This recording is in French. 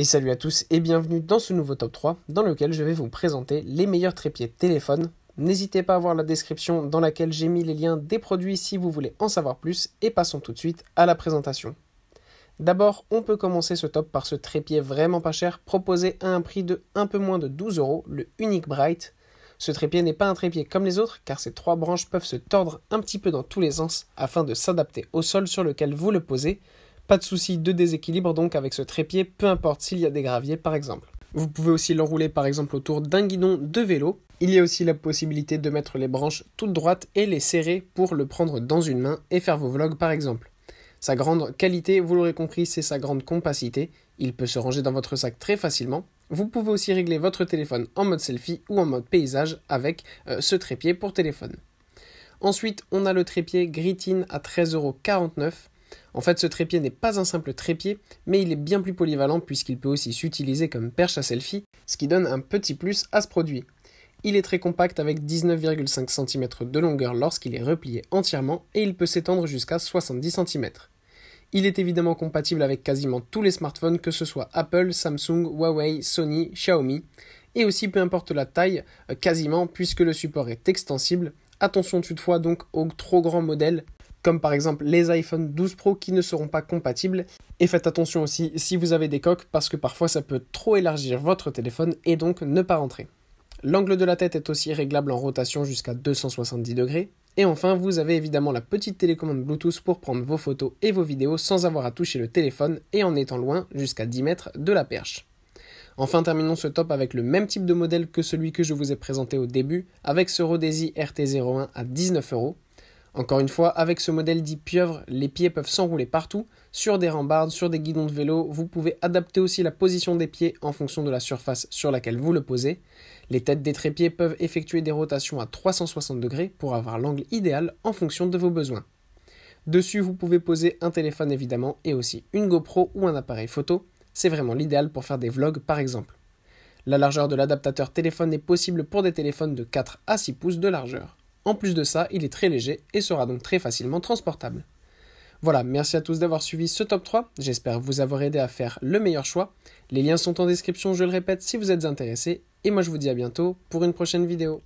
Et salut à tous et bienvenue dans ce nouveau top 3 dans lequel je vais vous présenter les meilleurs trépieds téléphone. N'hésitez pas à voir la description dans laquelle j'ai mis les liens des produits si vous voulez en savoir plus et passons tout de suite à la présentation. D'abord, on peut commencer ce top par ce trépied vraiment pas cher proposé à un prix de un peu moins de 12 euros, le Unique Bright. Ce trépied n'est pas un trépied comme les autres car ses trois branches peuvent se tordre un petit peu dans tous les sens afin de s'adapter au sol sur lequel vous le posez, pas de souci de déséquilibre donc avec ce trépied, peu importe s'il y a des graviers par exemple. Vous pouvez aussi l'enrouler par exemple autour d'un guidon de vélo. Il y a aussi la possibilité de mettre les branches toutes droites et les serrer pour le prendre dans une main et faire vos vlogs par exemple. Sa grande qualité, vous l'aurez compris, c'est sa grande compacité. Il peut se ranger dans votre sac très facilement. Vous pouvez aussi régler votre téléphone en mode selfie ou en mode paysage avec euh, ce trépied pour téléphone. Ensuite, on a le trépied Gritin à 13,49€. En fait, ce trépied n'est pas un simple trépied, mais il est bien plus polyvalent puisqu'il peut aussi s'utiliser comme perche à selfie, ce qui donne un petit plus à ce produit. Il est très compact avec 19,5 cm de longueur lorsqu'il est replié entièrement et il peut s'étendre jusqu'à 70 cm. Il est évidemment compatible avec quasiment tous les smartphones, que ce soit Apple, Samsung, Huawei, Sony, Xiaomi, et aussi peu importe la taille, euh, quasiment puisque le support est extensible. Attention toutefois donc aux trop grands modèles comme par exemple les iPhone 12 Pro qui ne seront pas compatibles. Et faites attention aussi si vous avez des coques, parce que parfois ça peut trop élargir votre téléphone et donc ne pas rentrer. L'angle de la tête est aussi réglable en rotation jusqu'à 270 degrés. Et enfin, vous avez évidemment la petite télécommande Bluetooth pour prendre vos photos et vos vidéos sans avoir à toucher le téléphone et en étant loin jusqu'à 10 mètres de la perche. Enfin, terminons ce top avec le même type de modèle que celui que je vous ai présenté au début, avec ce Rodesi RT01 à 19 euros. Encore une fois, avec ce modèle dit pieuvre, les pieds peuvent s'enrouler partout, sur des rambardes, sur des guidons de vélo, vous pouvez adapter aussi la position des pieds en fonction de la surface sur laquelle vous le posez. Les têtes des trépieds peuvent effectuer des rotations à 360 degrés pour avoir l'angle idéal en fonction de vos besoins. Dessus, vous pouvez poser un téléphone évidemment et aussi une GoPro ou un appareil photo. C'est vraiment l'idéal pour faire des vlogs par exemple. La largeur de l'adaptateur téléphone est possible pour des téléphones de 4 à 6 pouces de largeur. En plus de ça, il est très léger et sera donc très facilement transportable. Voilà, merci à tous d'avoir suivi ce top 3, j'espère vous avoir aidé à faire le meilleur choix. Les liens sont en description, je le répète, si vous êtes intéressé, et moi je vous dis à bientôt pour une prochaine vidéo.